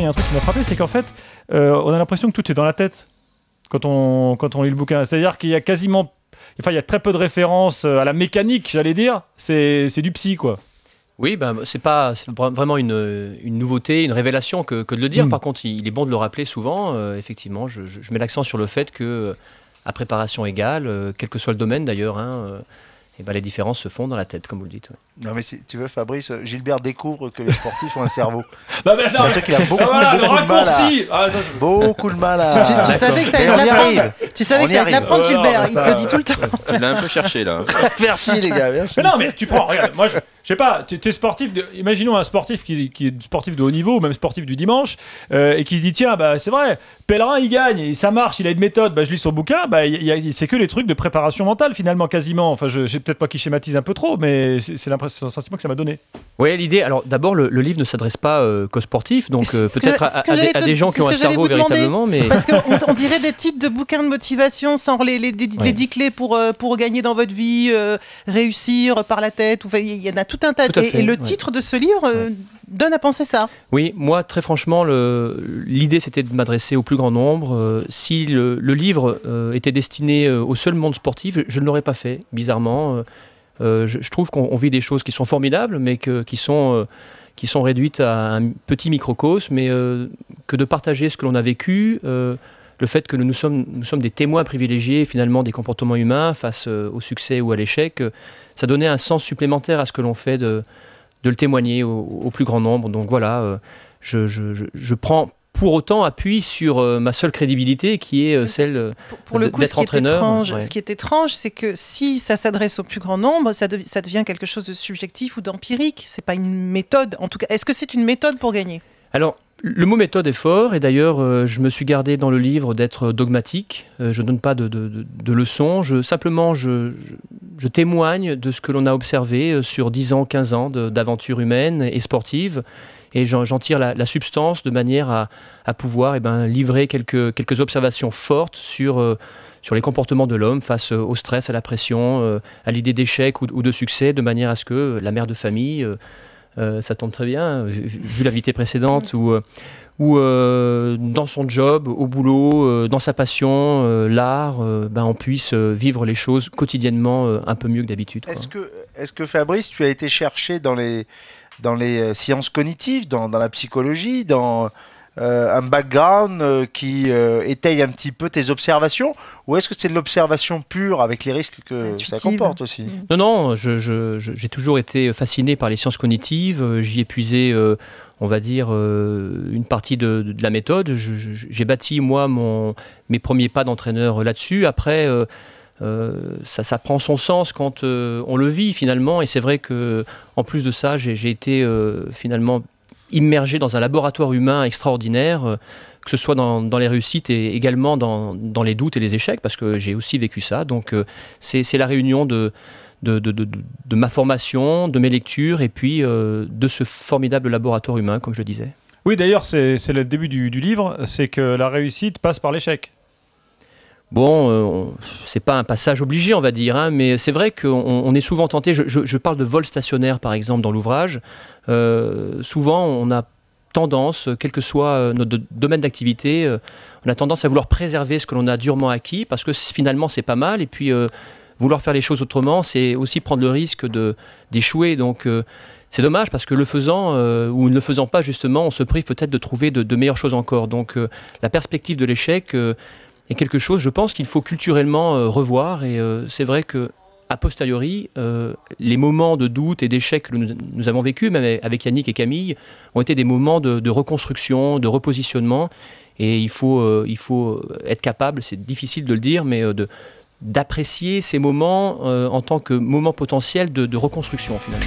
il y a un truc qui m'a frappé, c'est qu'en fait, euh, on a l'impression que tout est dans la tête quand on, quand on lit le bouquin. C'est-à-dire qu'il y a quasiment. Enfin, il y a très peu de références euh, à la mécanique, j'allais dire. C'est du psy, quoi. Oui, ben, c'est pas vraiment une, nouveauté, une révélation que, de le dire. Hmm. Par contre, il, est bon de le rappeler souvent. Euh, effectivement, je, mets l'accent sur le fait que, à préparation égale, quel que soit le domaine d'ailleurs, hein, et eh ben les différences se font dans la tête, comme vous le dites. Non, mais si tu veux, Fabrice, Gilbert découvre que les sportifs ont un cerveau. bah, bah un non, il a beaucoup, de mal à... Ah, beaucoup de mal à. Tu, tu, savais que t'allais l'apprendre. Tu savais que t'allais l'apprendre, Gilbert. il te le dit tout le temps. Tu l'as un peu cherché, là. merci, les gars. Merci. Mais non, mais tu prends. Regarde, moi, je. Je sais pas, tu es sportif, imaginons un sportif qui, est sportif de haut niveau, ou même sportif du dimanche, euh, et qui se dit tiens, bah, c'est vrai, Pellerin il gagne, ça marche, il a une méthode, bah, je lis son bouquin, bah, c'est que les trucs de préparation mentale finalement, quasiment. Enfin, je peut-être pas qui schématise un peu trop, mais c'est l'impression, le sentiment que ça m'a donné. Oui, l'idée, alors d'abord, le, livre ne s'adresse pas euh, qu'aux sportifs, donc euh, peut-être à, des gens qui ont un cerveau véritablement. Mais... Parce qu'on on dirait des titres de bouquins de motivation sans les, les, 10 clés pour, euh, pour gagner dans votre vie, réussir par la tête, il y, en a tout un tas. et, le titre de ce livre donne à penser ça. Oui, moi, très franchement, l'idée c'était de m'adresser au plus grand nombre. si le livre était destiné au seul monde sportif, je ne l'aurais pas fait, bizarrement euh, je, trouve qu'on vit des choses qui sont formidables, mais que, qui sont euh, qui sont réduites à un petit microcosme, mais euh, que de partager ce que l'on a vécu, le fait que nous, nous, sommes, nous sommes des témoins privilégiés finalement des comportements humains face au succès ou à l'échec, ça donnait un sens supplémentaire à ce que l'on fait de, de le témoigner au, plus grand nombre. Donc voilà, je, je, je, je prends pour autant appuie sur euh, ma seule crédibilité qui est celle pour, le d'être entraîneur. Ce qui est étrange, c'est que si ça s'adresse au plus grand nombre, ça, ça devient quelque chose de subjectif ou d'empirique. C'est pas une méthode. En tout cas, est-ce que c'est une méthode pour gagner Alors. Le mot méthode est fort, et d'ailleurs, euh, je me suis gardé dans le livre d'être dogmatique. Euh, je ne donne pas de, leçons. Je, simplement, je, témoigne de ce que l'on a observé sur 10 ans, 15 ans d'aventure humaine et sportive et j'en tire la, substance de manière à, pouvoir eh ben, livrer quelques, quelques observations fortes sur, euh, sur les comportements de l'homme face euh, au stress, à la pression, euh, à l'idée d'échec ou, de succès, de manière à ce que la mère de famille, euh, ça tombe très bien, vu la l'invité précédente, mm. ou, ou dans son job, au boulot, dans sa passion, l'art, ben, on puisse vivre les choses quotidiennement un peu mieux que d'habitude. Est-ce que, est -ce que Fabrice, tu as été chercher dans les dans les euh, sciences cognitives, dans, la psychologie, dans euh, un background euh, qui étaye un petit peu tes observations Ou est-ce que c'est de l'observation pure avec les risques que ça comporte aussi Non, non, j'ai toujours été fasciné par les sciences cognitives. J'y ai puisé, on va dire, une partie de, la méthode. J'ai bâti, moi, mon, mes premiers pas d'entraîneur là-dessus. Après euh, ça, ça, prend son sens quand euh, on le vit finalement. Et c'est vrai que, en plus de ça, j'ai été euh, finalement immergé dans un laboratoire humain extraordinaire, que ce soit dans, les réussites et également dans, les doutes et les échecs, parce que j'ai aussi vécu ça. Donc c'est la réunion de, de, ma formation, de mes lectures et puis de ce formidable laboratoire humain, comme je disais. Oui, d'ailleurs, c'est le début du livre, c'est que la réussite passe par l'échec. Bon, euh, c'est pas un passage obligé, on va dire, hein, mais c'est vrai qu'on est souvent tenté. Je, parle de vol stationnaire, par exemple, dans l'ouvrage. Euh, souvent, on a tendance, quel que soit euh, notre domaine d'activité, on a tendance à vouloir préserver ce que l'on a durement acquis parce que finalement, c'est pas mal. Et puis, vouloir faire les choses autrement, c'est aussi prendre le risque d'échouer. Donc, c'est dommage parce que le faisant ou ne le faisant pas, justement, on se prive peut-être de trouver de, meilleures choses encore. Donc la perspective de l'échec, est quelque chose, je pense, qu'il faut culturellement euh, revoir. Et euh, c'est vrai que a posteriori, euh, les moments de doute et d'échec que nous, avons vécu, même avec Yannick et Camille, ont été des moments de, reconstruction, de repositionnement. Et il faut, il faut être capable, c'est difficile de le dire, mais d'apprécier ces moments en tant que moments potentiels de reconstruction finalement.